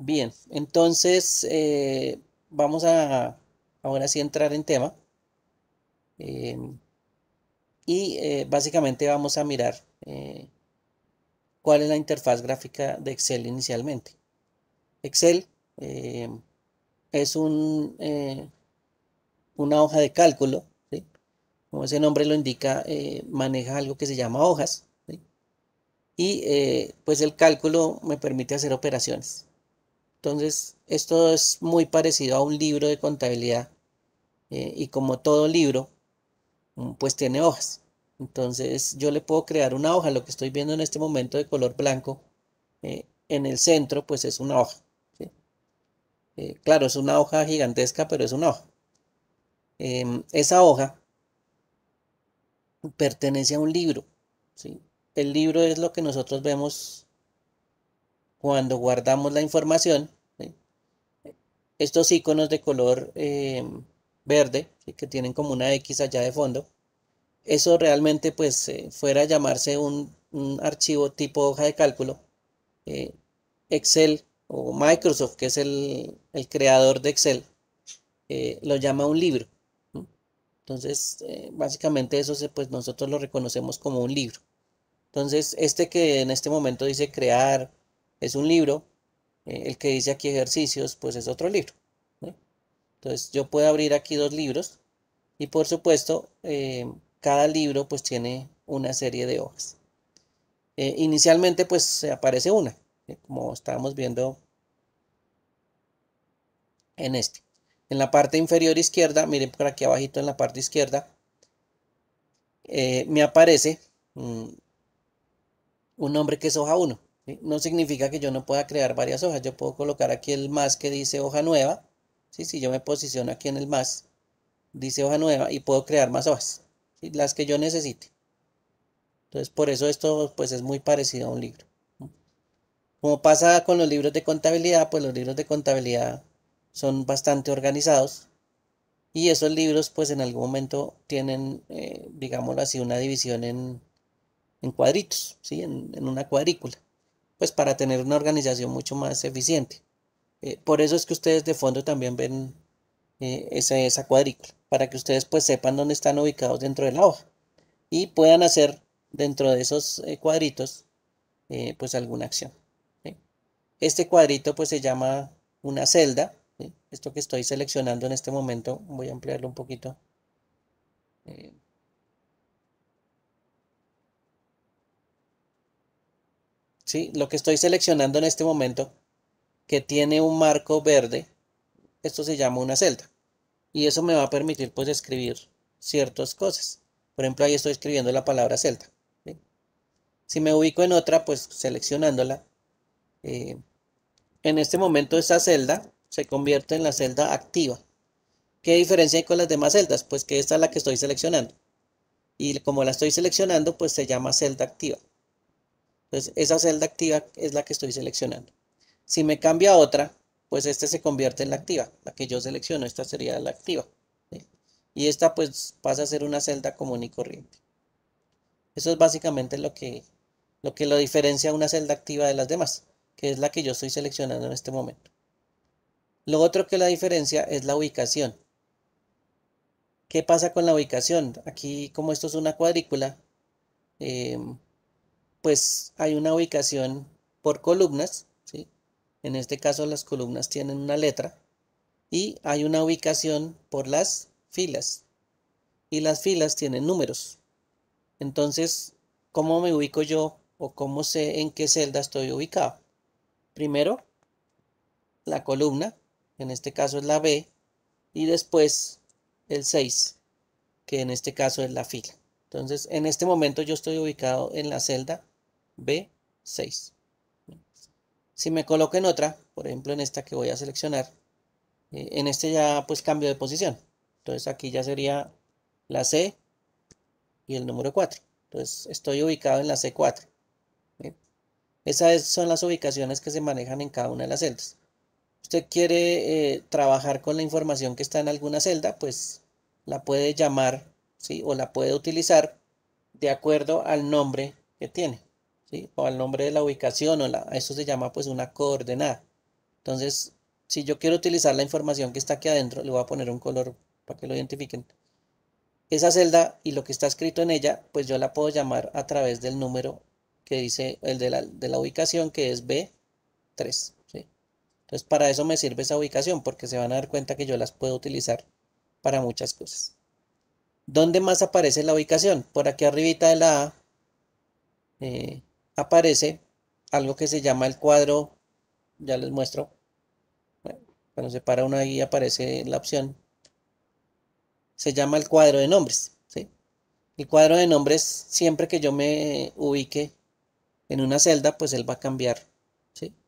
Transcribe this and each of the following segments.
Bien, entonces eh, vamos a ahora sí entrar en tema. Eh, y eh, básicamente vamos a mirar cuál es la interfaz gráfica de Excel inicialmente. Excel es un, una hoja de cálculo, como ese nombre lo indica, maneja algo que se llama hojas. Y pues el cálculo me permite hacer operaciones. Entonces, esto es muy parecido a un libro de contabilidad eh, y como todo libro, mm, pues tiene hojas. Entonces, yo le puedo crear una hoja, lo que estoy viendo en este momento de color blanco, eh, en el centro, pues es una hoja. Eh, claro, es una hoja gigantesca, pero es una hoja. Em, esa hoja pertenece a un libro. El libro es lo que nosotros vemos cuando guardamos la información estos iconos de color eh, verde que tienen como una X allá de fondo, eso realmente pues eh, fuera a llamarse un, archivo tipo hoja de cálculo, eh, Excel o Microsoft, que es el, creador de Excel, lo llama un libro. Entonces, básicamente eso se, pues nosotros lo reconocemos como un libro. Entonces, este que en este momento dice crear es un libro, eh, el que dice aquí ejercicios, pues es otro libro. Entonces yo puedo abrir aquí dos libros y por supuesto eh, cada libro pues tiene una serie de hojas. Eh, inicialmente pues aparece una, como estábamos viendo en este. En la parte inferior izquierda, miren por aquí abajito en la parte izquierda, me aparece mm, un nombre que es hoja 1. No significa que yo no pueda crear varias hojas. Yo puedo colocar aquí el más que dice hoja nueva. ¿sí? Si yo me posiciono aquí en el más, dice hoja nueva y puedo crear más hojas. Las que yo necesite. Entonces, por eso esto pues, es muy parecido a un libro. Como pasa con los libros de contabilidad, pues los libros de contabilidad son bastante organizados. Y esos libros, pues en algún momento tienen, eh, digámoslo así, una división en, cuadritos, ¿sí? en una cuadrícula pues para tener una organización mucho más eficiente. Eh, por eso es que ustedes de fondo también ven eh, esa, cuadrícula, para que ustedes pues sepan dónde están ubicados dentro de la hoja y puedan hacer dentro de esos eh, cuadritos pues alguna acción. Este cuadrito pues se llama una celda, esto que estoy seleccionando en este momento, voy a ampliarlo un poquito lo que estoy seleccionando en este momento, que tiene un marco verde, esto se llama una celda. Y eso me va a permitir pues escribir ciertas cosas. Por ejemplo, ahí estoy escribiendo la palabra celda. Si me ubico en otra, pues seleccionándola. Eh, en este momento esta celda se convierte en la celda activa. ¿Qué diferencia hay con las demás celdas? Pues que esta es la que estoy seleccionando. Y como la estoy seleccionando, pues se llama celda activa. Entonces, esa celda activa es la que estoy seleccionando. Si me cambia a otra, pues este se convierte en la activa, la que yo selecciono, esta sería la activa. Y esta pues pasa a ser una celda común y corriente. Eso es básicamente lo que, lo que lo diferencia una celda activa de las demás, que es la que yo estoy seleccionando en este momento. Lo otro que la diferencia es la ubicación. ¿Qué pasa con la ubicación? Aquí, como esto es una cuadrícula, eh, pues hay una ubicación por columnas, en este caso las columnas tienen una letra, y hay una ubicación por las filas, y las filas tienen números. Entonces, ¿cómo me ubico yo o cómo sé en qué celda estoy ubicado? Primero, la columna, en este caso es la B, y después el 6, que en este caso es la fila. Entonces, en este momento yo estoy ubicado en la celda B6. Si me coloco en otra, por ejemplo en esta que voy a seleccionar, eh, en este ya pues cambio de posición. Entonces aquí ya sería la C y el número 4. Entonces estoy ubicado en la C4. Esas son las ubicaciones que se manejan en cada una de las celdas. Usted quiere eh, trabajar con la información que está en alguna celda, pues la puede llamar ¿sí? o la puede utilizar de acuerdo al nombre que tiene o al nombre de la ubicación, o la, eso se llama pues una coordenada. Entonces, si yo quiero utilizar la información que está aquí adentro, le voy a poner un color para que lo identifiquen. Esa celda y lo que está escrito en ella, pues yo la puedo llamar a través del número que dice el de la, ubicación, que es B3. Entonces, para eso me sirve esa ubicación, porque se van a dar cuenta que yo las puedo utilizar para muchas cosas. ¿Dónde más aparece la ubicación? Por aquí arribita de la A, eh, aparece algo que se llama el cuadro, ya les muestro, cuando se para una guía aparece la opción, se llama el cuadro de nombres. ¿sí? El cuadro de nombres, siempre que yo me ubique en una celda, pues él va a cambiar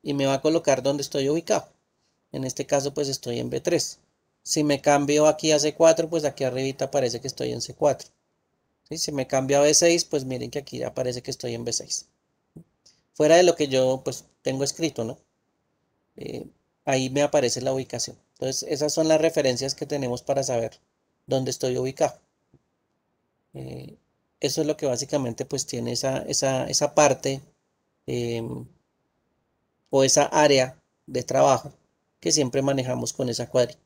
y me va a colocar donde estoy ubicado. En este caso, pues estoy en B3. Si me cambio aquí a C4, pues aquí arribita aparece que estoy en C4. Si me cambio a B6, pues miren que aquí aparece que estoy en B6 fuera de lo que yo pues tengo escrito, ¿no? Eh, ahí me aparece la ubicación. Entonces, esas son las referencias que tenemos para saber dónde estoy ubicado. Eh, eso es lo que básicamente pues tiene esa, esa, parte em, o esa área de trabajo que siempre manejamos con esa cuadrícula.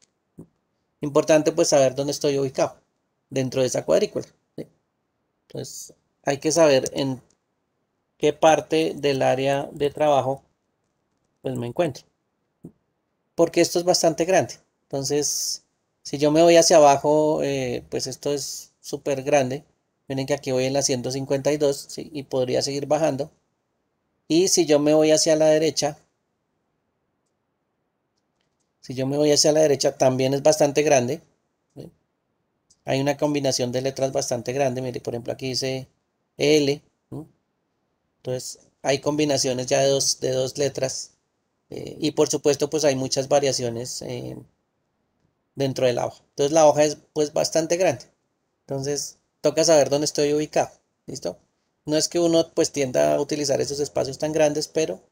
Importante pues saber dónde estoy ubicado dentro de esa cuadrícula. Entonces, hay que saber en parte del área de trabajo pues me encuentro. Porque esto es bastante grande. Entonces, si yo me voy hacia abajo, eh, pues esto es súper grande. Miren que aquí voy en la 152 y podría seguir bajando. Y si yo me voy hacia la derecha, si yo me voy hacia la derecha, también es bastante grande. Hay una combinación de letras bastante grande. Mire, por ejemplo, aquí dice L, entonces, hay combinaciones ya de dos, de dos letras. Eh, y por supuesto, pues hay muchas variaciones eh, dentro de la hoja. Entonces, la hoja es pues bastante grande. Entonces, toca saber dónde estoy ubicado. ¿Listo? No es que uno pues tienda a utilizar esos espacios tan grandes, pero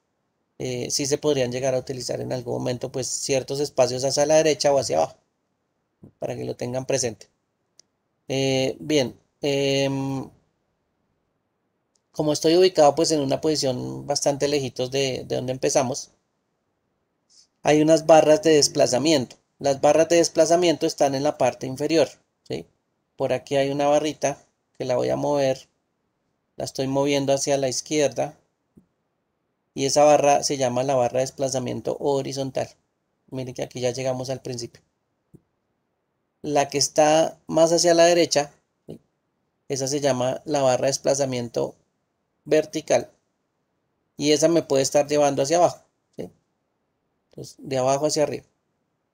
eh, sí se podrían llegar a utilizar en algún momento pues ciertos espacios hacia la derecha o hacia abajo. Para que lo tengan presente. bien. Em, como estoy ubicado pues en una posición bastante lejitos de, donde empezamos, hay unas barras de desplazamiento. Las barras de desplazamiento están en la parte inferior. ¿sí? Por aquí hay una barrita que la voy a mover. La estoy moviendo hacia la izquierda. Y esa barra se llama la barra de desplazamiento horizontal. Miren que aquí ya llegamos al principio. La que está más hacia la derecha, esa se llama la barra de desplazamiento vertical y esa me puede estar llevando hacia abajo. de abajo hacia arriba.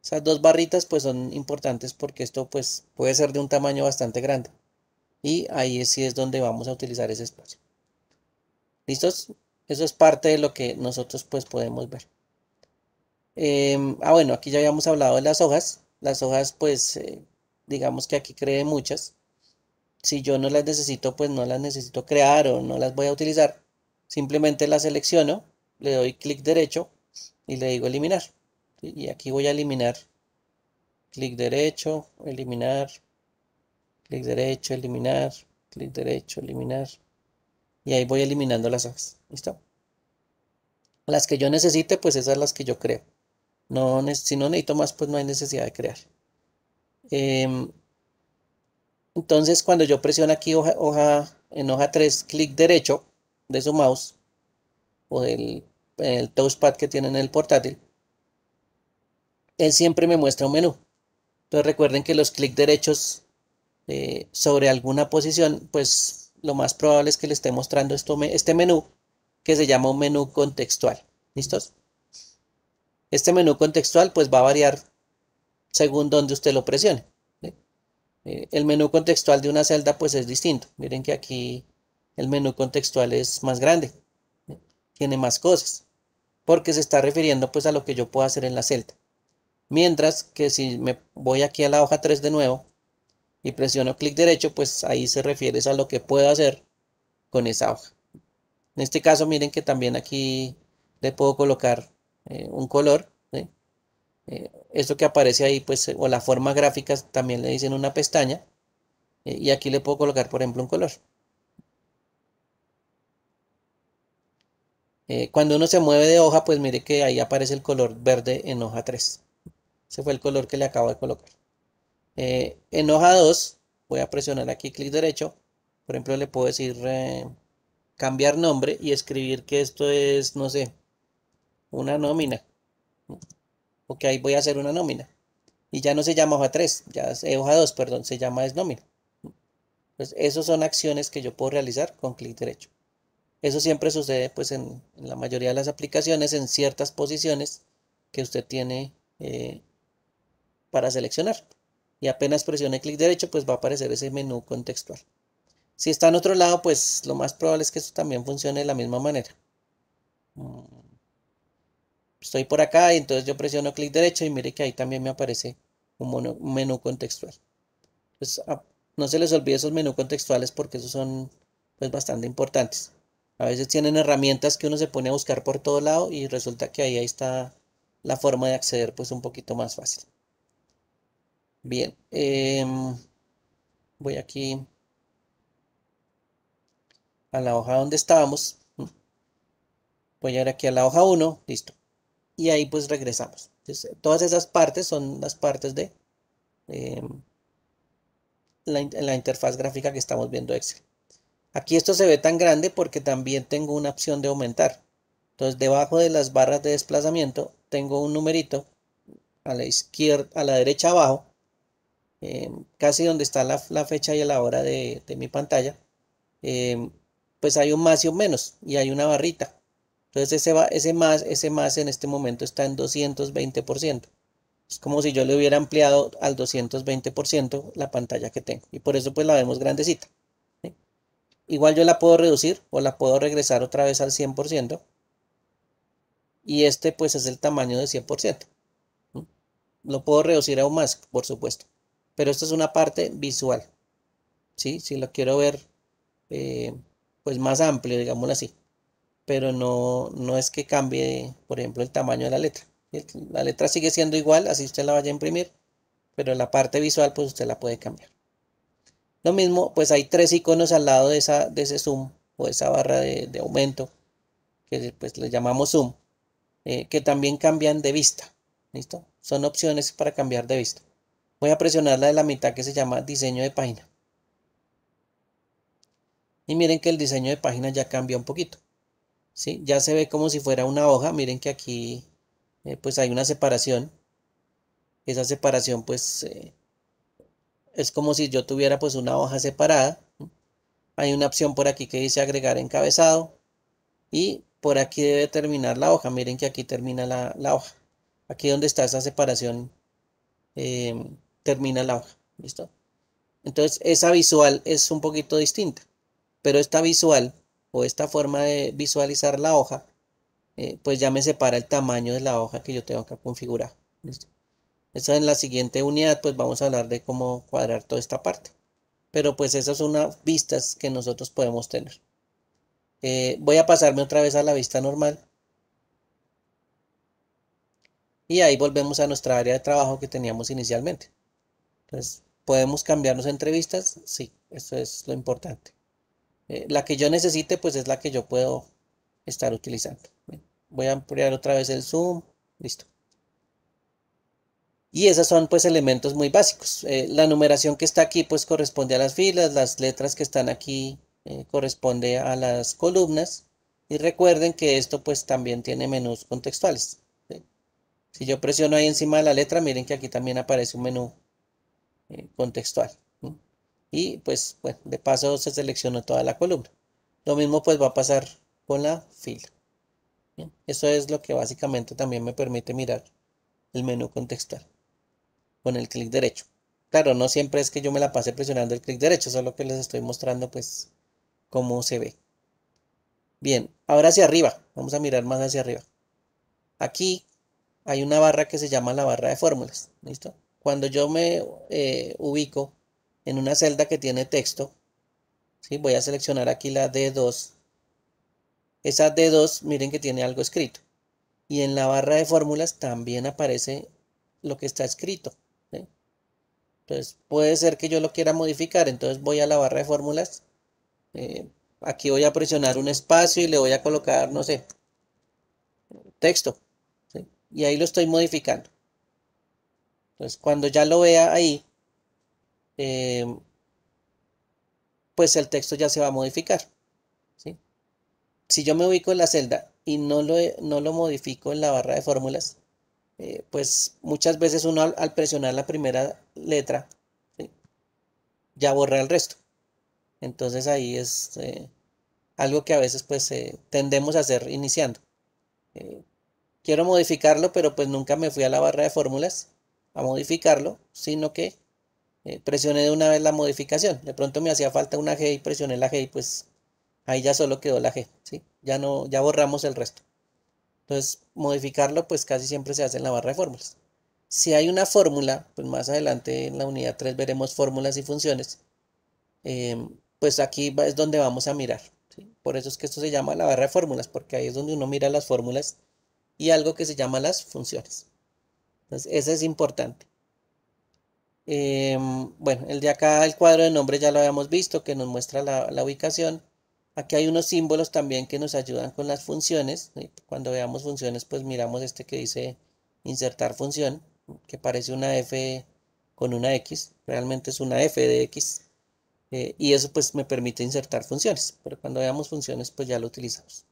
Esas dos barritas pues son importantes porque esto pues puede ser de un tamaño bastante grande. Y ahí sí es donde vamos a utilizar ese espacio. ¿Listos? Eso es parte de lo que nosotros pues podemos ver. Em, ah bueno, aquí ya habíamos hablado de las hojas. Las hojas pues eh, digamos que aquí creen muchas si yo no las necesito, pues no las necesito crear o no las voy a utilizar. Simplemente las selecciono, le doy clic derecho y le digo eliminar. Y aquí voy a eliminar. Clic derecho, eliminar. Clic derecho, eliminar. Clic derecho, eliminar. Y ahí voy eliminando las hojas. ¿Listo? Las que yo necesite, pues esas las que yo creo. No, si no necesito más, pues no hay necesidad de crear. Eh, entonces, cuando yo presiono aquí hoja, en hoja 3, clic derecho de su mouse o del el touchpad que tiene en el portátil, él siempre me muestra un menú. Entonces recuerden que los clic derechos eh, sobre alguna posición, pues lo más probable es que le esté mostrando este menú que se llama un menú contextual. ¿Listos? Este menú contextual pues va a variar según donde usted lo presione. Eh, el menú contextual de una celda pues es distinto. Miren que aquí el menú contextual es más grande, tiene más cosas, porque se está refiriendo pues a lo que yo puedo hacer en la celda. Mientras que si me voy aquí a la hoja 3 de nuevo y presiono clic derecho, pues ahí se refiere a lo que puedo hacer con esa hoja. En este caso miren que también aquí le puedo colocar eh, un color eh, esto que aparece ahí, pues, eh, o las formas gráficas también le dicen una pestaña. Eh, y aquí le puedo colocar, por ejemplo, un color. cuando uno se mueve de hoja, pues mire que ahí aparece el color verde en hoja 3. Ese fue el color que le acabo de colocar. en hoja 2, voy a presionar aquí clic derecho. Por ejemplo, le puedo decir cambiar nombre y escribir que esto es, no sé, una nómina. Ok, voy a hacer una nómina. Y ya no se llama hoja 3, ya es eh, hoja 2, perdón, se llama es nómina. Pues esas son acciones que yo puedo realizar con clic derecho. Eso siempre sucede pues en, la mayoría de las aplicaciones, en ciertas posiciones que usted tiene eh, para seleccionar. Y apenas presione clic derecho, pues va a aparecer ese menú contextual. Si está en otro lado, pues lo más probable es que eso también funcione de la misma manera. Mm estoy por acá y entonces yo presiono clic derecho y mire que ahí también me aparece un, menú contextual. Pues, ah, no se les olvide esos menús contextuales porque esos son pues, bastante importantes. A veces tienen herramientas que uno se pone a buscar por todo lado y resulta que ahí, está la forma de acceder pues un poquito más fácil. Bien, em, voy aquí a la hoja donde estábamos. Mm. Voy a ir aquí a la hoja 1, listo y ahí pues regresamos. todas esas partes son las partes de em, la, interfaz gráfica que estamos viendo Excel. Aquí esto se ve tan grande porque también tengo una opción de aumentar. Entonces debajo de las barras de desplazamiento tengo un numerito a la izquierda, a la derecha abajo, em, casi donde está la, fecha y la hora de, mi pantalla, em, pues hay un más y un menos y hay una barrita. Entonces ese, va, ese, más, ese más en este momento está en 220%. Es como si yo le hubiera ampliado al 220% la pantalla que tengo. Y por eso pues la vemos grandecita. Igual yo la puedo reducir o la puedo regresar otra vez al 100%. Y este pues es el tamaño de 100%. Lo puedo reducir aún más, por supuesto. Pero esta es una parte visual. ¿sí? Si lo quiero ver eh, pues más amplio, digámoslo así pero no, es que cambie, por ejemplo, el tamaño de la letra. La letra sigue siendo igual, así usted la vaya a imprimir, pero la parte visual pues usted la puede cambiar. Lo mismo, pues hay tres iconos al lado de, esa, de ese zoom o esa barra de, aumento, que pues le llamamos zoom, eh, que también cambian de vista. ¿Listo? Son opciones para cambiar de vista. Voy a presionar la de la mitad que se llama diseño de página. Y miren que el diseño de página ya cambia un poquito. Ya se ve como si fuera una hoja, miren que aquí eh, pues hay una separación. Esa separación pues eh, es como si yo tuviera pues una hoja separada. Hay una opción por aquí que dice agregar encabezado y por aquí debe terminar la hoja. Miren que aquí termina la, hoja. Aquí donde está esa separación eh, termina la hoja. ¿Listo? Entonces esa visual es un poquito distinta, pero esta visual o esta forma de visualizar la hoja, eh, pues ya me separa el tamaño de la hoja que yo tengo que configurar. Eso en la siguiente unidad pues vamos a hablar de cómo cuadrar toda esta parte. Pero pues esas son unas vistas que nosotros podemos tener. Eh, voy a pasarme otra vez a la vista normal. Y ahí volvemos a nuestra área de trabajo que teníamos inicialmente. Entonces, ¿podemos cambiarnos entre vistas? Sí, eso es lo importante. Eh, la que yo necesite, pues es la que yo puedo estar utilizando. Voy a ampliar otra vez el zoom. Listo. Y esos son pues elementos muy básicos. Eh, la numeración que está aquí pues corresponde a las filas, las letras que están aquí eh, corresponde a las columnas. Y recuerden que esto pues también tiene menús contextuales. Si yo presiono ahí encima de la letra, miren que aquí también aparece un menú contextual y pues bueno, de paso se seleccionó toda la columna. Lo mismo pues va a pasar con la fila. Eso es lo que básicamente también me permite mirar el menú contextual con el clic derecho. Claro, no siempre es que yo me la pase presionando el clic derecho, solo que les estoy mostrando pues cómo se ve. Bien, ahora hacia arriba, vamos a mirar más hacia arriba. Aquí hay una barra que se llama la barra de fórmulas, ¿listo? Cuando yo me eh, ubico en una celda que tiene texto. Voy a seleccionar aquí la D2. Esa D2, miren que tiene algo escrito. Y en la barra de fórmulas también aparece lo que está escrito. Entonces puede ser que yo lo quiera modificar. Entonces voy a la barra de fórmulas. Eh, aquí voy a presionar un espacio y le voy a colocar, no sé, texto. Y ahí lo estoy modificando. Entonces cuando ya lo vea ahí, eh, pues el texto ya se va a modificar. Si yo me ubico en la celda y no lo, no lo modifico en la barra de fórmulas, eh, pues muchas veces uno al, presionar la primera letra ya borra el resto. Entonces ahí es eh, algo que a veces pues tendemos a hacer iniciando. quiero modificarlo, pero pues nunca me fui a la barra de fórmulas a modificarlo, sino que eh, presioné de una vez la modificación. De pronto me hacía falta una G y presioné la G y pues ahí ya solo quedó la G, ¿sí? Ya no, ya borramos el resto. Entonces, modificarlo pues casi siempre se hace en la barra de fórmulas. Si hay una fórmula, pues más adelante en la unidad 3 veremos fórmulas y funciones, eh, pues aquí es donde vamos a mirar. Por eso es que esto se llama la barra de fórmulas, porque ahí es donde uno mira las fórmulas y algo que se llama las funciones. Entonces, eso es importante. Em, bueno, el de acá, el cuadro de nombre ya lo habíamos visto, que nos muestra la, ubicación. Aquí hay unos símbolos también que nos ayudan con las funciones. Cuando veamos funciones, pues miramos este que dice insertar función, que parece una F con una X. Realmente es una F de X. Eh, y eso pues me permite insertar funciones. Pero cuando veamos funciones, pues ya lo utilizamos.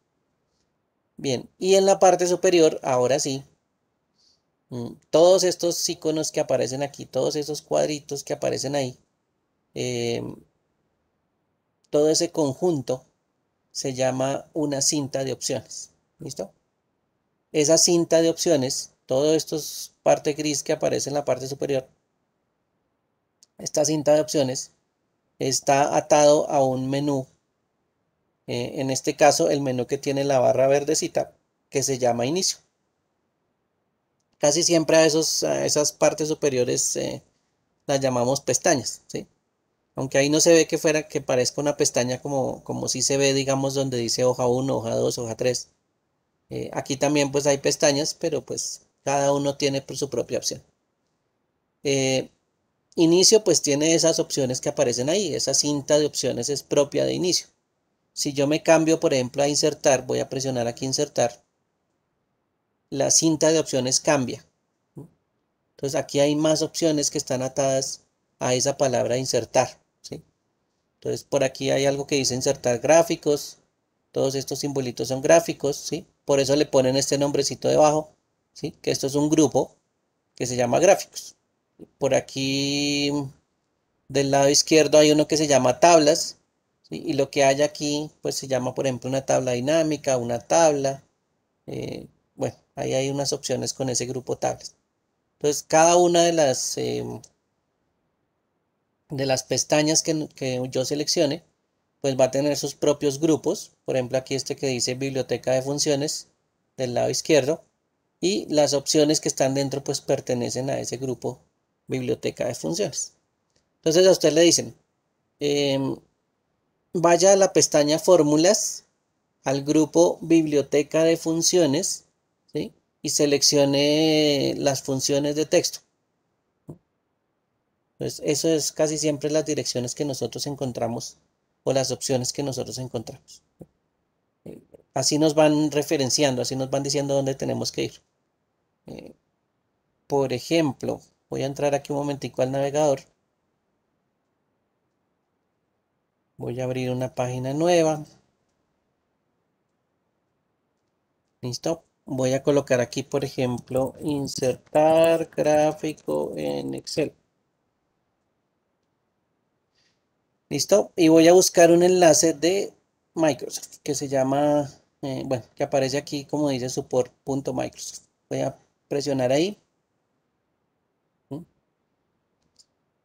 Bien, y en la parte superior, ahora sí, Mm, todos estos iconos que aparecen aquí, todos esos cuadritos que aparecen ahí, eh, todo ese conjunto se llama una cinta de opciones. ¿Listo? Esa cinta de opciones, todo esto parte gris que aparece en la parte superior, esta cinta de opciones está atado a un menú. Eh, en este caso, el menú que tiene la barra verdecita, que se llama inicio. Casi siempre a, esos, esas partes superiores eh, las llamamos pestañas, ¿sí? Aunque ahí no se ve que fuera que parezca una pestaña como, como si se ve, digamos, donde dice hoja 1, hoja 2, hoja 3. Eh, aquí también pues hay pestañas, pero pues cada uno tiene por su propia opción. Eh, inicio pues tiene esas opciones que aparecen ahí, esa cinta de opciones es propia de inicio. Si yo me cambio, por ejemplo, a insertar, voy a presionar aquí insertar la cinta de opciones cambia. Entonces aquí hay más opciones que están atadas a esa palabra insertar. ¿sí? Entonces por aquí hay algo que dice insertar gráficos. Todos estos simbolitos son gráficos. ¿sí? Por eso le ponen este nombrecito debajo. ¿sí? Que esto es un grupo que se llama gráficos. Por aquí del lado izquierdo hay uno que se llama tablas. Y lo que hay aquí pues se llama por ejemplo una tabla dinámica, una tabla. Eh, Ahí hay unas opciones con ese grupo tablas. Entonces, cada una de las, em, de las pestañas que, yo seleccione, pues va a tener sus propios grupos. Por ejemplo, aquí este que dice biblioteca de funciones del lado izquierdo. Y las opciones que están dentro, pues pertenecen a ese grupo biblioteca de funciones. Entonces a usted le dicen, em, vaya a la pestaña fórmulas, al grupo biblioteca de funciones y seleccione las funciones de texto. Entonces, pues eso es casi siempre las direcciones que nosotros encontramos o las opciones que nosotros encontramos. Así nos van referenciando, así nos van diciendo dónde tenemos que ir. Eh, por ejemplo, voy a entrar aquí un momentico al navegador. Voy a abrir una página nueva. Listo voy a colocar aquí, por ejemplo, insertar gráfico en Excel. Listo. Y voy a buscar un enlace de Microsoft que se llama, eh, bueno, que aparece aquí como dice support.microsoft. Voy a presionar ahí. ¿Mm?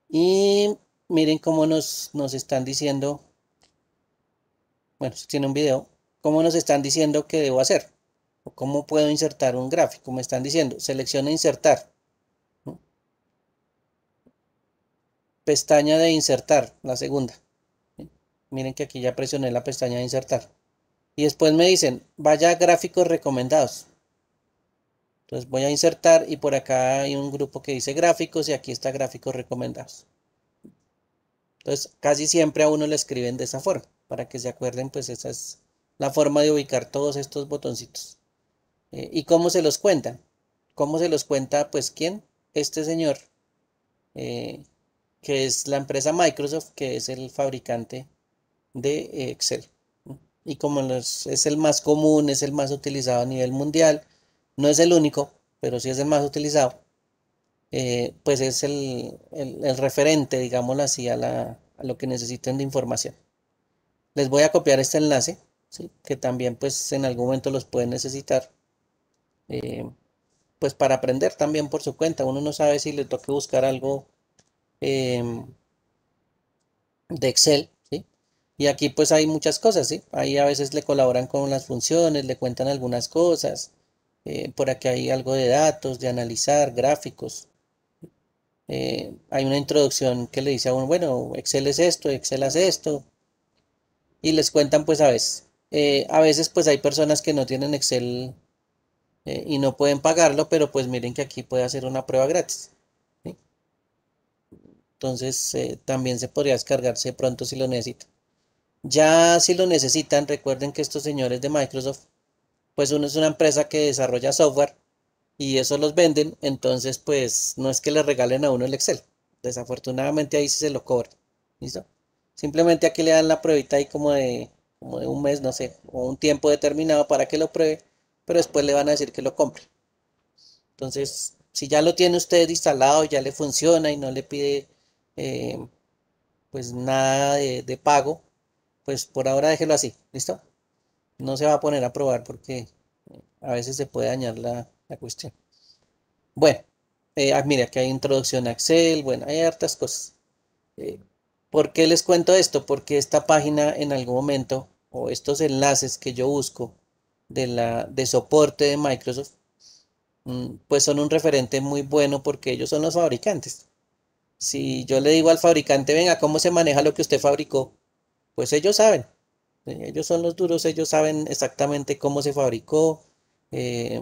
Y miren cómo nos, nos están diciendo, bueno, tiene un video, cómo nos están diciendo que debo hacer. ¿Cómo puedo insertar un gráfico? Me están diciendo, seleccione insertar. Pestaña de insertar, la segunda. Miren que aquí ya presioné la pestaña de insertar. Y después me dicen, vaya gráficos recomendados. Entonces voy a insertar y por acá hay un grupo que dice gráficos y aquí está gráficos recomendados. Entonces casi siempre a uno le escriben de esa forma, para que se acuerden pues esa es la forma de ubicar todos estos botoncitos. Eh, ¿Y cómo se los cuenta? ¿Cómo se los cuenta? Pues quién? Este señor, eh, que es la empresa Microsoft, que es el fabricante de eh, Excel. Y como es el más común, es el más utilizado a nivel mundial, no es el único, pero sí es el más utilizado, pues es el, referente, digámoslo así, a, lo que necesiten de información. Les voy a copiar este enlace, que también pues en algún momento los pueden necesitar. Eh, pues para aprender también por su cuenta. Uno no sabe si le toque buscar algo em, de Excel, Y aquí pues hay muchas cosas, ¿sí? Ahí a veces le colaboran con las funciones, le cuentan algunas cosas. Eh, por aquí hay algo de datos, de analizar, gráficos. Eh, hay una introducción que le dice a uno, bueno, Excel es esto, Excel hace esto. Y les cuentan pues a veces. a veces pues hay personas que no tienen Excel eh, y no pueden pagarlo, pero pues miren que aquí puede hacer una prueba gratis. Entonces eh, también se podría descargarse pronto si lo necesitan Ya si lo necesitan, recuerden que estos señores de Microsoft, pues uno es una empresa que desarrolla software y eso los venden, entonces pues no es que le regalen a uno el Excel. Desafortunadamente ahí sí se lo cobran. ¿Listo? Simplemente aquí le dan la pruebita ahí como de un mes, no sé, o un tiempo determinado para que lo pruebe pero después le van a decir que lo compre. Entonces, si ya lo tiene usted instalado, ya le funciona y no le pide eh, pues nada de, pago, pues por ahora déjelo así, ¿listo? No se va a poner a probar porque eh, a veces se puede dañar la, cuestión. Bueno, eh, ah, que hay introducción a Excel, bueno, hay hartas cosas. Eh, ¿Por qué les cuento esto? Porque esta página en algún momento, o estos enlaces que yo busco, de, la, de soporte de Microsoft, mm, pues son un referente muy bueno porque ellos son los fabricantes. Si yo le digo al fabricante, venga, ¿cómo se maneja lo que usted fabricó? Pues ellos saben. Eh, ellos son los duros, ellos saben exactamente cómo se fabricó, eh,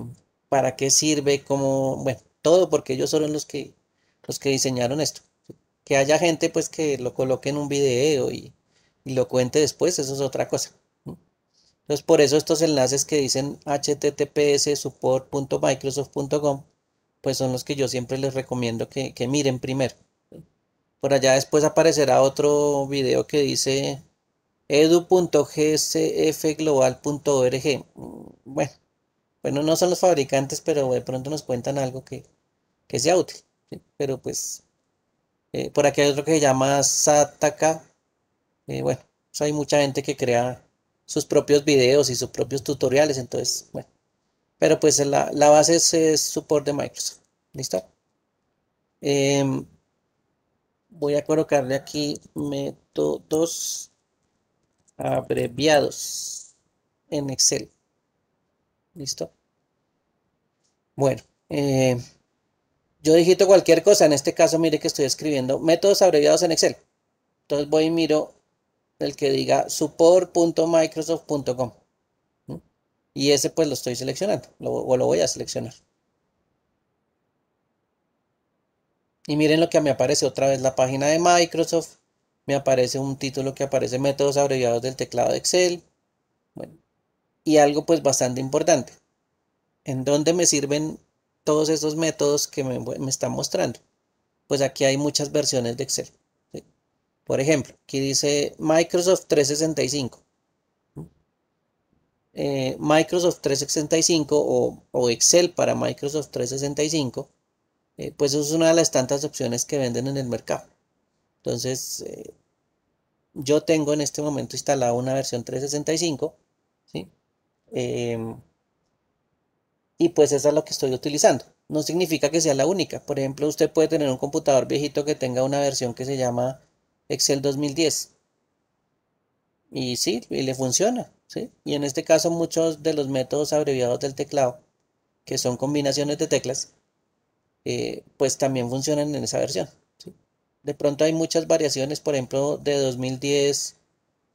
para qué sirve, cómo, bueno, todo porque ellos son los que, los que diseñaron esto. Que haya gente pues que lo coloque en un video y lo cuente después, eso es otra cosa. Entonces, por eso estos enlaces que dicen https support.microsoft.com, pues son los que yo siempre les recomiendo que, miren primero. Por allá después aparecerá otro video que dice edu.gcfglobal.org. Mm, bueno, bueno, no son los fabricantes, pero de pronto nos cuentan algo que, sea útil. Pero pues, eh, por aquí hay otro que se llama Sataka. Eh, bueno, pues hay mucha gente que crea sus propios videos y sus propios tutoriales. Entonces, bueno. Pero pues la, base es, es, support de Microsoft. ¿Listo? Em, voy a colocarle aquí métodos abreviados en Excel. ¿Listo? Bueno, em, yo digito cualquier cosa. En este caso, mire que estoy escribiendo métodos abreviados en Excel. Entonces voy y miro el que diga support.microsoft.com. Y ese pues lo estoy seleccionando, o lo voy a seleccionar. Y miren lo que me aparece otra vez la página de Microsoft. Me aparece un título que aparece métodos abreviados del teclado de Excel. y algo pues bastante importante. ¿En dónde me sirven todos estos métodos que me están mostrando? Pues aquí hay muchas versiones de Excel. Por ejemplo, aquí dice Microsoft 365. Eh, Microsoft 365 o, Excel para Microsoft 365, eh, pues es una de las tantas opciones que venden en el mercado. Entonces, eh, yo tengo en este momento instalada una versión 365, ¿sí? Em, y pues esa es la que estoy utilizando. No significa que sea la única. Por ejemplo, usted puede tener un computador viejito que tenga una versión que se llama Excel 2010. Y sí, y le funciona. ¿sí? Y en este caso muchos de los métodos abreviados del teclado, que son combinaciones de teclas, eh, pues también funcionan en esa versión. De pronto hay muchas variaciones, por ejemplo, de 2010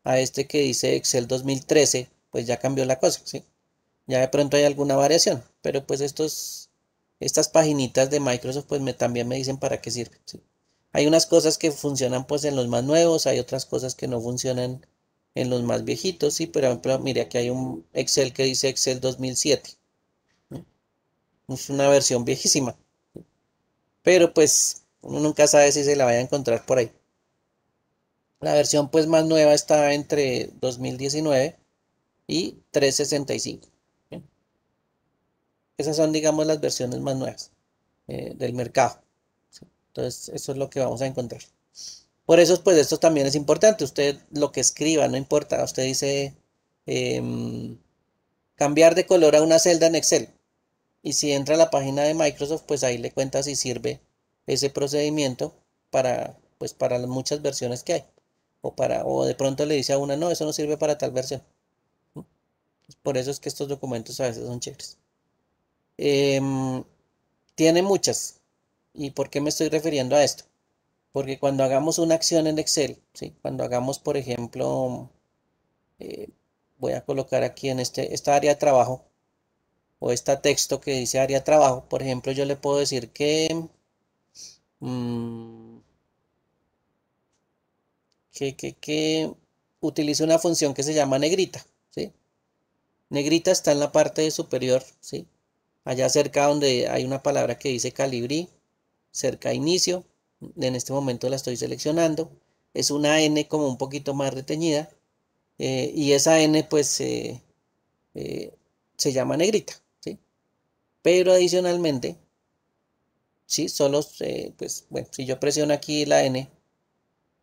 a este que dice Excel 2013, pues ya cambió la cosa. ¿sí? Ya de pronto hay alguna variación, pero pues estos, estas paginitas de Microsoft pues me, también me dicen para qué sirve. Hay unas cosas que funcionan pues en los más nuevos, hay otras cosas que no funcionan en los más viejitos. Sí, por ejemplo, mire aquí hay un Excel que dice Excel 2007. Es una versión viejísima. Pero pues uno nunca sabe si se la vaya a encontrar por ahí. La versión pues más nueva está entre 2019 y 365. Esas son digamos las versiones más nuevas eh, del mercado. Entonces, eso es lo que vamos a encontrar. Por eso, pues esto también es importante. Usted lo que escriba, no importa. Usted dice em, cambiar de color a una celda en Excel. Y si entra a la página de Microsoft, pues ahí le cuenta si sirve ese procedimiento para, pues, para las muchas versiones que hay. O, para, o de pronto le dice a una, no, eso no sirve para tal versión. Por eso es que estos documentos a veces son chéveres. Em, tiene muchas. ¿Y por qué me estoy refiriendo a esto? Porque cuando hagamos una acción en Excel, ¿sí? cuando hagamos, por ejemplo, eh, voy a colocar aquí en este, esta área de trabajo, o este texto que dice área de trabajo, por ejemplo, yo le puedo decir mm, que... que, utilice una función que se llama negrita, ¿sí? Negrita está en la parte superior, ¿sí? Allá cerca donde hay una palabra que dice calibrí, cerca inicio. En este momento la estoy seleccionando. Es una N como un poquito más reteñida. Eh, y esa N pues eh, se llama negrita. ¿sí? Pero adicionalmente, ¿sí? solo, pues bueno, si yo presiono aquí la N,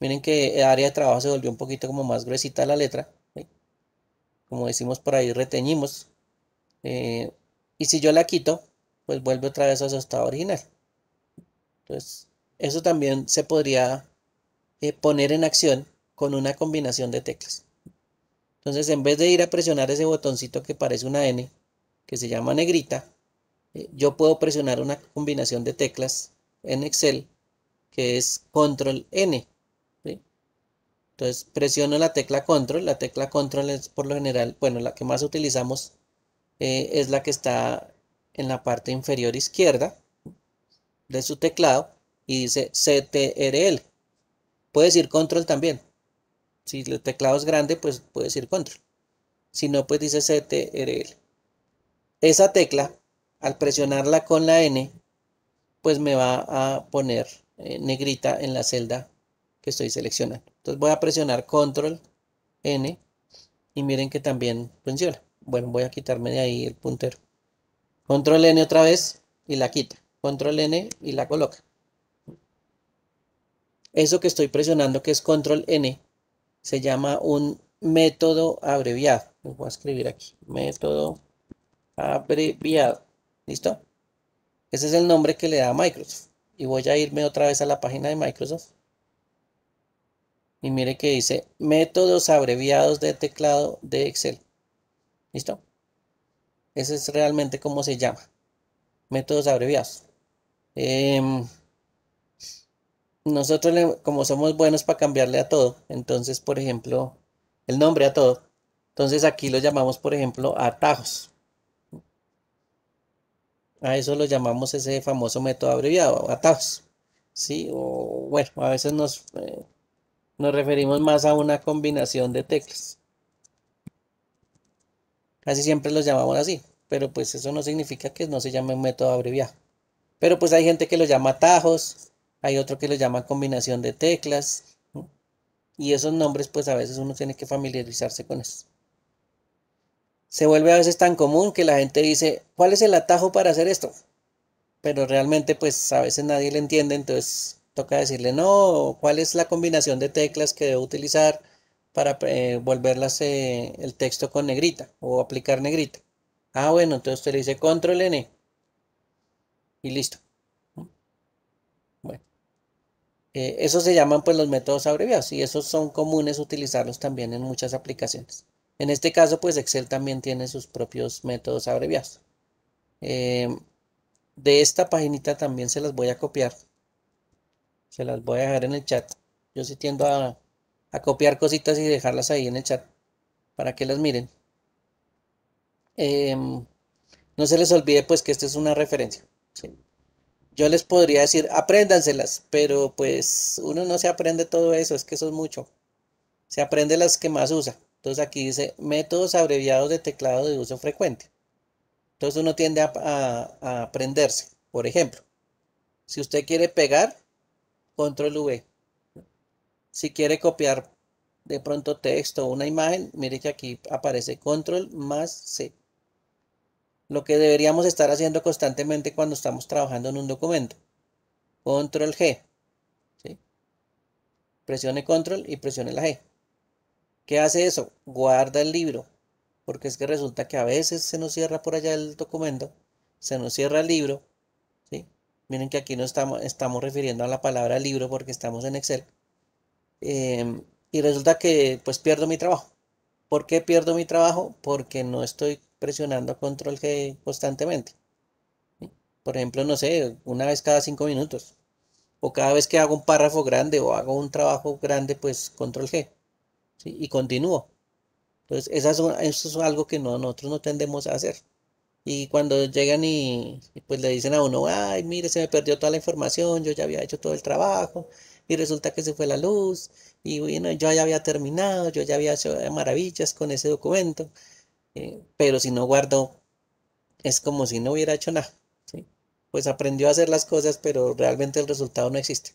miren que el área de trabajo se volvió un poquito como más gruesita la letra. Como decimos por ahí, reteñimos. Eh, y si yo la quito, pues vuelve otra vez a su estado original. Entonces, pues, eso también se podría eh, poner en acción con una combinación de teclas. Entonces, en vez de ir a presionar ese botoncito que parece una N, que se llama negrita, eh, yo puedo presionar una combinación de teclas en Excel que es control N. Entonces presiono la tecla control, la tecla control es por lo general, bueno, la que más utilizamos eh, es la que está en la parte inferior izquierda, de su teclado y dice CTRL. Puede decir control también. Si el teclado es grande, pues puede decir control. Si no, pues dice CTRL. Esa tecla, al presionarla con la N, pues me va a poner eh, negrita en la celda que estoy seleccionando. Entonces voy a presionar control N y miren que también funciona. Bueno, voy a quitarme de ahí el puntero. Control N otra vez y la quita control N y la coloca. Eso que estoy presionando que es control N se llama un método abreviado. voy a escribir aquí, método abreviado. ¿Listo? Ese es el nombre que le da Microsoft. Y voy a irme otra vez a la página de Microsoft. Y mire que dice métodos abreviados de teclado de Excel. ¿Listo? Ese es realmente como se llama. Métodos abreviados. Em, nosotros, como somos buenos para cambiarle a todo, entonces, por ejemplo, el nombre a todo. Entonces aquí lo llamamos, por ejemplo, atajos. A eso lo llamamos ese famoso método abreviado, atajos. ¿Sí? O bueno, a veces nos, eh, nos referimos más a una combinación de teclas. Casi siempre los llamamos así, pero pues eso no significa que no se llame un método abreviado. Pero pues hay gente que lo llama atajos, hay otro que lo llama combinación de teclas. Y esos nombres pues a veces uno tiene que familiarizarse con eso. Se vuelve a veces tan común que la gente dice, ¿cuál es el atajo para hacer esto? Pero realmente pues a veces nadie le entiende, entonces toca decirle, no, ¿cuál es la combinación de teclas que debo utilizar para eh, volverlas eh, el texto con negrita o aplicar negrita? Ah, bueno, entonces usted le dice control N y listo. Bueno, eh, esos se llaman pues los métodos abreviados y esos son comunes utilizarlos también en muchas aplicaciones. En este caso pues Excel también tiene sus propios métodos abreviados. Eh, de esta paginita también se las voy a copiar. Se las voy a dejar en el chat. Yo sí tiendo a, copiar cositas y dejarlas ahí en el chat para que las miren. Em, no se les olvide pues que esta es una referencia. Yo les podría decir, apréndanselas, pero pues uno no se aprende todo eso, es que eso es mucho. Se aprende las que más usa. Entonces aquí dice métodos abreviados de teclado de uso frecuente. Entonces uno tiende a, a aprenderse. Por ejemplo, si usted quiere pegar, control V. Si quiere copiar de pronto texto o una imagen, mire que aquí aparece control más C lo que deberíamos estar haciendo constantemente cuando estamos trabajando en un documento. Control G. Presione Control y presione la G. ¿Qué hace eso? Guarda el libro. Porque es que resulta que a veces se nos cierra por allá el documento. Se nos cierra el libro. Miren que aquí no estamos, estamos refiriendo a la palabra libro porque estamos en Excel. Em, y resulta que pues pierdo mi trabajo. ¿Por qué pierdo mi trabajo? Porque no estoy presionando control G constantemente. Por ejemplo, no sé, una vez cada cinco minutos. O cada vez que hago un párrafo grande o hago un trabajo grande, pues control G. Y continúo. Entonces, eso es algo que nosotros no tendemos a hacer. Y cuando llegan y, y, pues le dicen a uno, ay, mire, se me perdió toda la información, yo ya había hecho todo el trabajo, y resulta que se fue la luz, y bueno, yo ya había terminado, yo ya había hecho maravillas con ese documento, eh, pero si no guardó, es como si no hubiera hecho nada. Pues aprendió a hacer las cosas, pero realmente el resultado no existe.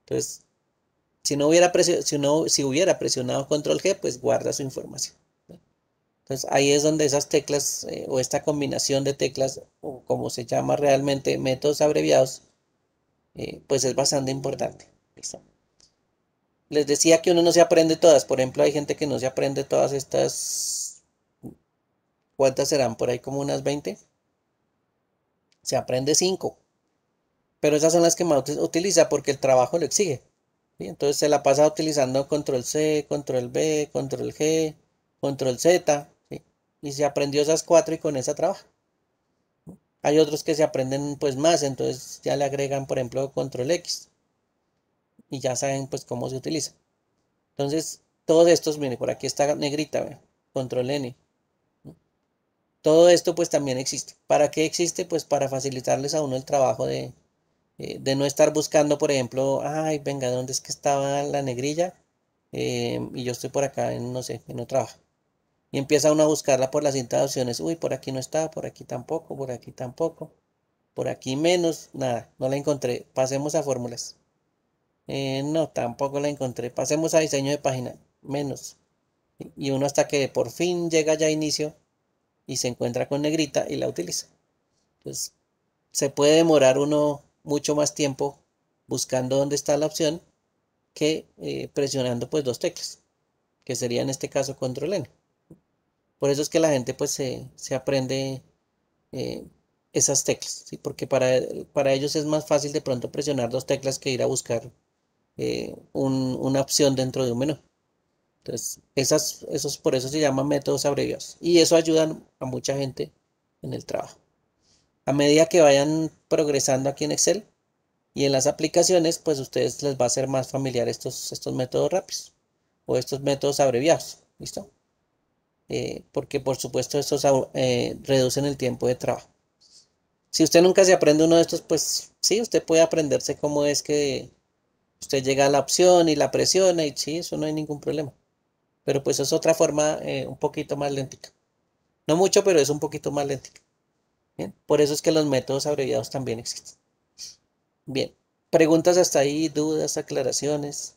Entonces, si no hubiera, si no, si hubiera presionado control G, pues guarda su información. Entonces ahí es donde esas teclas eh, o esta combinación de teclas, o como se llama realmente, métodos abreviados, eh, pues es bastante importante. Les decía que uno no se aprende todas. Por ejemplo, hay gente que no se aprende todas estas ¿Cuántas serán? Por ahí como unas 20. Se aprende 5. Pero esas son las que más utiliza porque el trabajo lo exige. Entonces se la pasa utilizando control C, control B, control G, control Z. Y se aprendió esas 4 y con esa trabaja. Hay otros que se aprenden pues más, entonces ya le agregan por ejemplo control X. Y ya saben pues cómo se utiliza. Entonces todos estos, miren, por aquí está negrita, control N todo esto pues también existe. ¿Para qué existe? Pues para facilitarles a uno el trabajo de, eh, de no estar buscando, por ejemplo, ay, venga, ¿dónde es que estaba la negrilla? Em, y yo estoy por acá, en, no sé, en otro trabajo. Y empieza uno a buscarla por las cinta de opciones. Uy, por aquí no está, por aquí tampoco, por aquí tampoco, por aquí menos, nada, no la encontré. Pasemos a fórmulas. Eh, no, tampoco la encontré. Pasemos a diseño de página, menos. Y uno hasta que por fin llega ya a inicio y se encuentra con negrita y la utiliza. pues se puede demorar uno mucho más tiempo buscando dónde está la opción que eh, presionando pues dos teclas, que sería en este caso control N. Por eso es que la gente pues se, aprende eh, esas teclas, porque para, para, ellos es más fácil de pronto presionar dos teclas que ir a buscar eh, una opción dentro de un menú. Entonces, esas, esos, por eso se llaman métodos abreviados. Y eso ayuda a mucha gente en el trabajo. A medida que vayan progresando aquí en Excel y en las aplicaciones, pues a ustedes les va a ser más familiar estos, estos métodos rápidos o estos métodos abreviados. ¿Listo? Eh, porque por supuesto estos eh, reducen el tiempo de trabajo. Si usted nunca se aprende uno de estos, pues sí, usted puede aprenderse cómo es que usted llega a la opción y la presiona y sí, eso no hay ningún problema pero pues es otra forma eh, un poquito más léntica. No mucho, pero es un poquito más léntica. Bien, por eso es que los métodos abreviados también existen. Bien, preguntas hasta ahí, dudas, aclaraciones.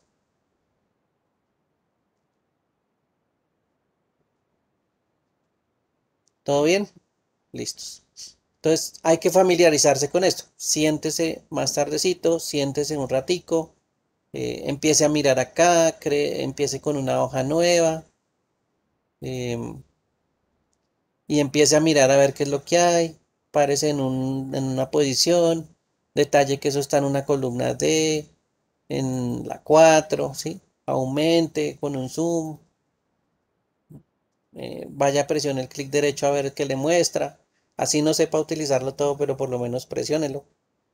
¿Todo bien? Listos. Entonces hay que familiarizarse con esto. Siéntese más tardecito, siéntese un ratico, eh, empiece a mirar acá, empiece con una hoja nueva eh, y empiece a mirar a ver qué es lo que hay, parece en, una posición, detalle que eso está en una columna D, en la 4, ¿sí? aumente con un zoom, eh, vaya presione el clic derecho a ver qué le muestra, así no sepa utilizarlo todo, pero por lo menos presiónelo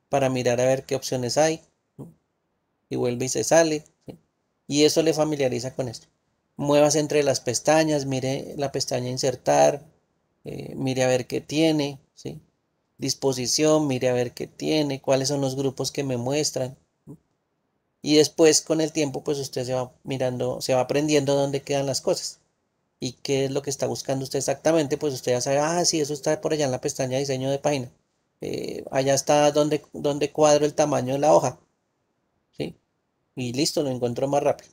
para mirar a ver qué opciones hay y vuelve y se sale. Y eso le familiariza con esto. Muevas entre las pestañas, mire la pestaña insertar, eh, mire a ver qué tiene, disposición, mire a ver qué tiene, cuáles son los grupos que me muestran. Y después con el tiempo pues usted se va mirando, se va aprendiendo dónde quedan las cosas y qué es lo que está buscando usted exactamente, pues usted ya sabe, ah, sí, eso está por allá en la pestaña diseño de página. Eh, allá está donde cuadro el tamaño de la hoja y listo, lo encuentro más rápido.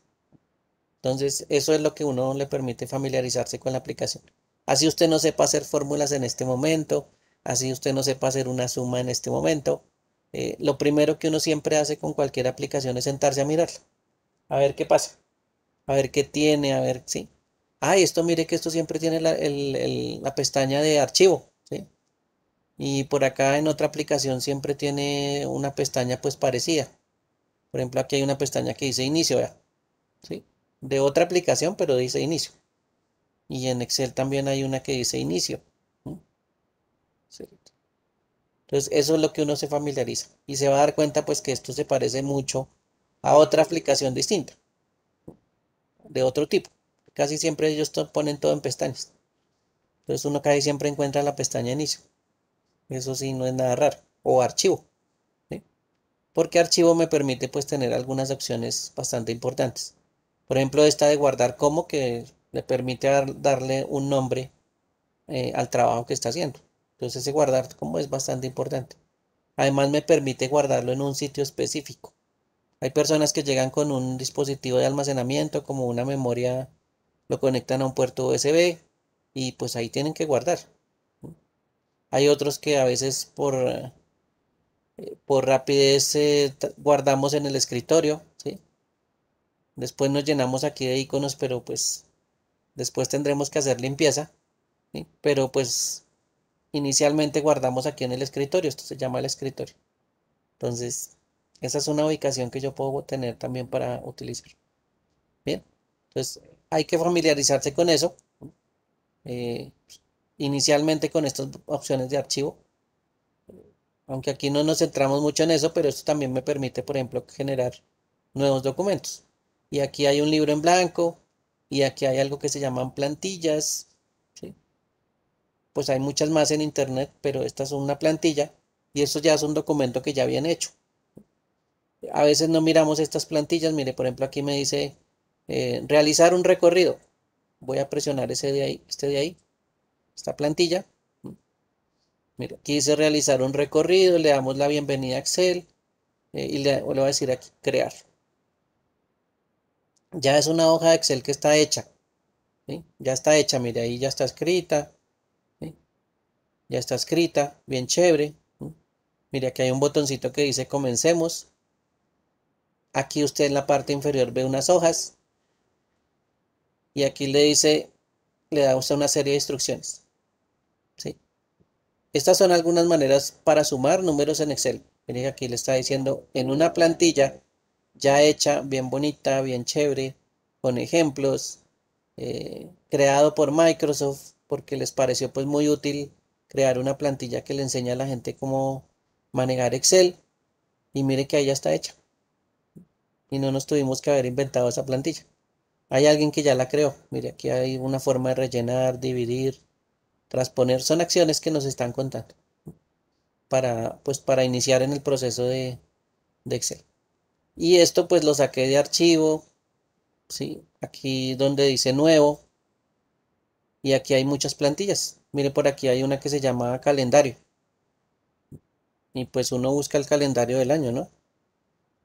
Entonces, eso es lo que uno le permite familiarizarse con la aplicación. Así usted no sepa hacer fórmulas en este momento, así usted no sepa hacer una suma en este momento. Eh, lo primero que uno siempre hace con cualquier aplicación es sentarse a mirarla, a ver qué pasa, a ver qué tiene, a ver, si. Ah, y esto mire que esto siempre tiene la, pestaña de archivo, Y por acá en otra aplicación siempre tiene una pestaña pues parecida. Por ejemplo, aquí hay una pestaña que dice inicio, ¿verdad? ¿Sí? De otra aplicación, pero dice inicio. Y en Excel también hay una que dice inicio. Entonces, eso es lo que uno se familiariza. Y se va a dar cuenta, pues, que esto se parece mucho a otra aplicación distinta. De otro tipo. Casi siempre ellos ponen todo en pestañas. Entonces uno casi siempre encuentra la pestaña inicio. Eso sí, no es nada raro. O archivo porque archivo me permite pues tener algunas opciones bastante importantes. Por ejemplo, esta de guardar como que le permite darle un nombre eh, al trabajo que está haciendo. Entonces ese guardar como es bastante importante. Además me permite guardarlo en un sitio específico. Hay personas que llegan con un dispositivo de almacenamiento como una memoria, lo conectan a un puerto USB y pues ahí tienen que guardar. Hay otros que a veces por eh, por rapidez eh, guardamos en el escritorio, Después nos llenamos aquí de iconos, pero pues después tendremos que hacer limpieza, Pero pues inicialmente guardamos aquí en el escritorio, esto se llama el escritorio. Entonces, esa es una ubicación que yo puedo tener también para utilizar. Bien, entonces hay que familiarizarse con eso. Eh, inicialmente con estas opciones de archivo aunque aquí no nos centramos mucho en eso, pero esto también me permite, por ejemplo, generar nuevos documentos. Y aquí hay un libro en blanco, y aquí hay algo que se llaman plantillas. Pues hay muchas más en internet, pero estas es una plantilla, y esto ya es un documento que ya habían hecho. A veces no miramos estas plantillas, mire, por ejemplo, aquí me dice eh, realizar un recorrido. Voy a presionar ese de ahí, este de ahí, esta plantilla, Mira, aquí dice realizar un recorrido, le damos la bienvenida a Excel eh, y le, voy a decir aquí crear. Ya es una hoja de Excel que está hecha. Ya está hecha, mire, ahí ya está escrita. Ya está escrita, bien chévere. Mira, Mire, aquí hay un botoncito que dice comencemos. Aquí usted en la parte inferior ve unas hojas. Y aquí le dice, le da usted una serie de instrucciones. Estas son algunas maneras para sumar números en Excel. Miren aquí le está diciendo en una plantilla ya hecha, bien bonita, bien chévere, con ejemplos, eh, creado por Microsoft, porque les pareció pues muy útil crear una plantilla que le enseña a la gente cómo manejar Excel. Y mire que ahí ya está hecha. Y no nos tuvimos que haber inventado esa plantilla. Hay alguien que ya la creó. Mire, aquí hay una forma de rellenar, dividir, Transponer son acciones que nos están contando para, pues, para iniciar en el proceso de, Excel. Y esto pues lo saqué de archivo, ¿sí? aquí donde dice nuevo. Y aquí hay muchas plantillas. Mire, por aquí hay una que se llama calendario. Y pues uno busca el calendario del año, ¿no?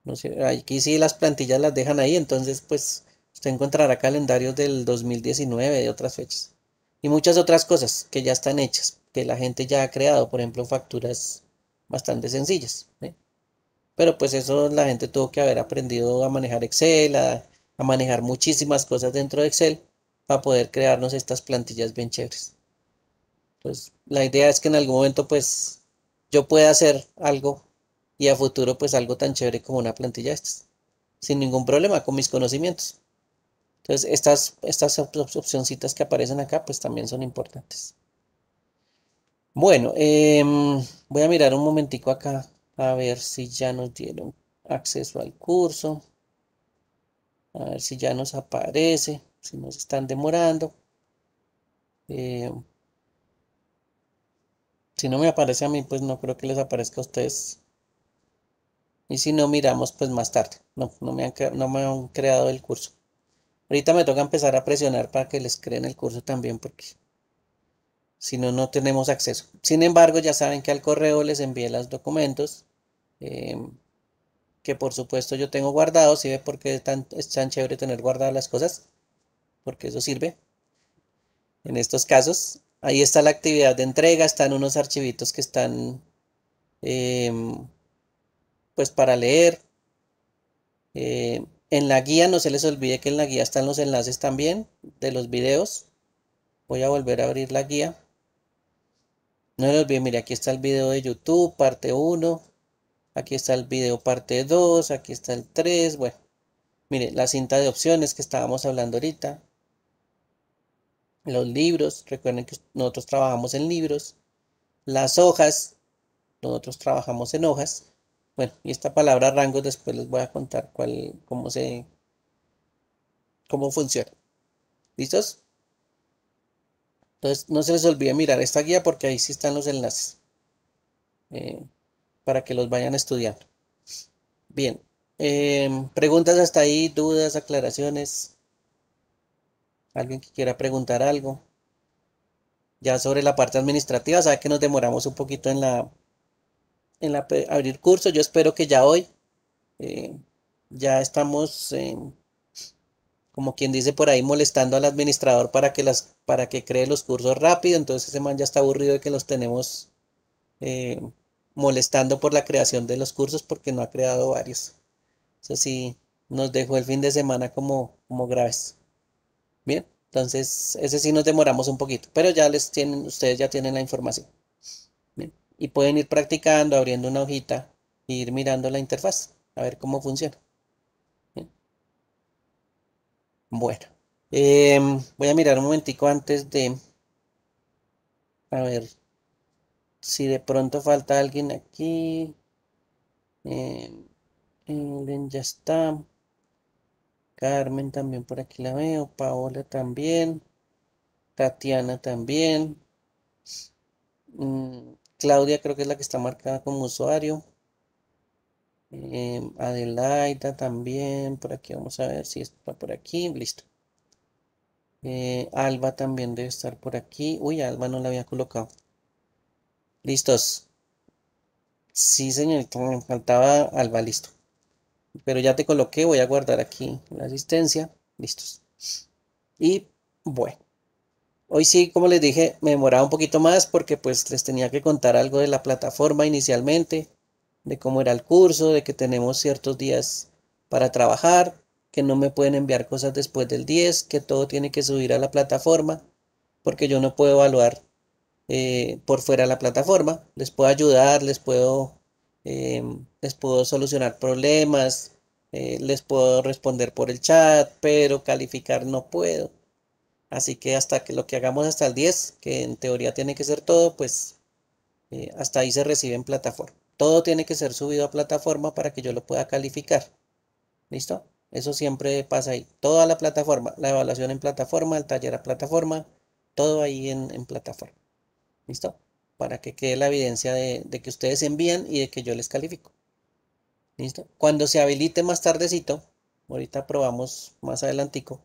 no aquí sí las plantillas las dejan ahí, entonces pues usted encontrará calendarios del 2019 de otras fechas y muchas otras cosas que ya están hechas, que la gente ya ha creado, por ejemplo, facturas bastante sencillas. Pero pues eso la gente tuvo que haber aprendido a manejar Excel, a, manejar muchísimas cosas dentro de Excel para poder crearnos estas plantillas bien chéveres. pues la idea es que en algún momento pues yo pueda hacer algo y a futuro pues algo tan chévere como una plantilla estas, sin ningún problema con mis conocimientos. Entonces, estas, estas opcioncitas que aparecen acá, pues también son importantes. Bueno, em, voy a mirar un momentico acá a ver si ya nos dieron acceso al curso. A ver si ya nos aparece, si nos están demorando. Em, si no me aparece a mí, pues no creo que les aparezca a ustedes. Y si no, miramos pues más tarde. No, me no me han creado el curso. Ahorita me toca empezar a presionar para que les creen el curso también porque si no, no tenemos acceso. Sin embargo, ya saben que al correo les envié los documentos eh, que por supuesto yo tengo guardados. ¿Sí ve por qué es tan, es tan chévere tener guardadas las cosas? Porque eso sirve en estos casos. Ahí está la actividad de entrega, están unos archivitos que están eh, pues para leer. Eh, en la guía, no se les olvide que en la guía están los enlaces también de los videos. Voy a volver a abrir la guía. No les olvide, mire, aquí está el video de YouTube, parte 1. Aquí está el video parte 2, aquí está el 3, bueno. Mire, la cinta de opciones que estábamos hablando ahorita. Los libros, recuerden que nosotros trabajamos en libros. Las hojas, nosotros trabajamos en hojas. Bueno, y esta palabra rango después les voy a contar cuál, cómo se, cómo funciona. ¿Listos? Entonces, no se les olvide mirar esta guía porque ahí sí están los enlaces. Eh, para que los vayan estudiando. Bien. Em, preguntas hasta ahí, dudas, aclaraciones. Alguien que quiera preguntar algo. Ya sobre la parte administrativa, sabe que nos demoramos un poquito en la en la, abrir curso. Yo espero que ya hoy eh, ya estamos, eh, como quien dice por ahí, molestando al administrador para que, las, para que cree los cursos rápido. Entonces ese man ya está aburrido de que los tenemos eh, molestando por la creación de los cursos porque no ha creado varios. Eso sí, nos dejó el fin de semana como, como graves. Bien, entonces ese sí nos demoramos un poquito, pero ya les tienen, ustedes ya tienen la información y pueden ir practicando abriendo una hojita Y e ir mirando la interfaz a ver cómo funciona. Bueno, em, voy a mirar un momentico antes de a ver si de pronto falta alguien aquí. Eh, ya está. Carmen también por aquí la veo. Paola también. Tatiana también. Mm, Claudia creo que es la que está marcada como usuario. Em, Adelaida también, por aquí vamos a ver si está por aquí, listo. Eh, Alba también debe estar por aquí. Uy, Alba no la había colocado. Listos. Sí, señorita, me faltaba Alba, listo. Pero ya te coloqué, voy a guardar aquí la asistencia. Listos. Y bueno. Hoy sí, como les dije, me demoraba un poquito más porque pues les tenía que contar algo de la plataforma inicialmente, de cómo era el curso, de que tenemos ciertos días para trabajar, que no me pueden enviar cosas después del 10, que todo tiene que subir a la plataforma, porque yo no puedo evaluar eh, por fuera de la plataforma. Les puedo ayudar, les puedo, em, les puedo solucionar problemas, eh, les puedo responder por el chat, pero calificar no puedo. Así que hasta que lo que hagamos hasta el 10, que en teoría tiene que ser todo, pues eh, hasta ahí se recibe en plataforma. Todo tiene que ser subido a plataforma para que yo lo pueda calificar. ¿Listo? Eso siempre pasa ahí. Toda la plataforma, la evaluación en plataforma, el taller a plataforma, todo ahí en, plataforma. ¿Listo? Para que quede la evidencia de, de que ustedes envían y de que yo les califico. ¿Listo? Cuando se habilite más tardecito, ahorita probamos más adelantico,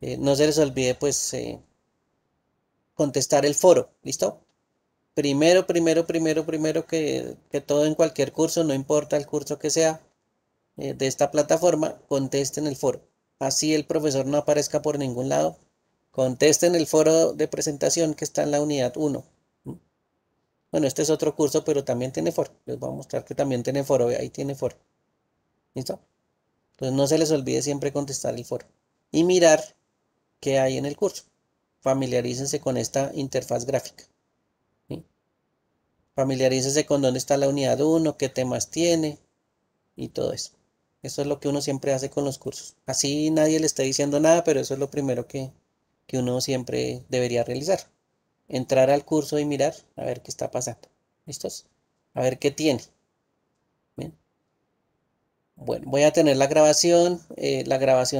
eh, no se les olvide pues eh, contestar el foro, ¿listo? Primero, primero, primero, primero que, todo en cualquier curso, no importa el curso que sea eh, de esta plataforma, contesten el foro. Así el profesor no aparezca por ningún lado. Contesten el foro de presentación que está en la unidad 1. Bueno, este es otro curso, pero también tiene foro. Les voy a mostrar que también tiene foro. Ahí tiene foro. ¿Listo? Entonces no se les olvide siempre contestar el foro. Y mirar que hay en el curso. Familiarícense con esta interfaz gráfica. ¿sí? con dónde está la unidad 1, qué temas tiene y todo eso. Eso es lo que uno siempre hace con los cursos. Así nadie le está diciendo nada, pero eso es lo primero que, uno siempre debería realizar. Entrar al curso y mirar a ver qué está pasando. ¿Listos? A ver qué tiene. Bueno, voy a tener la grabación. Eh, la grabación.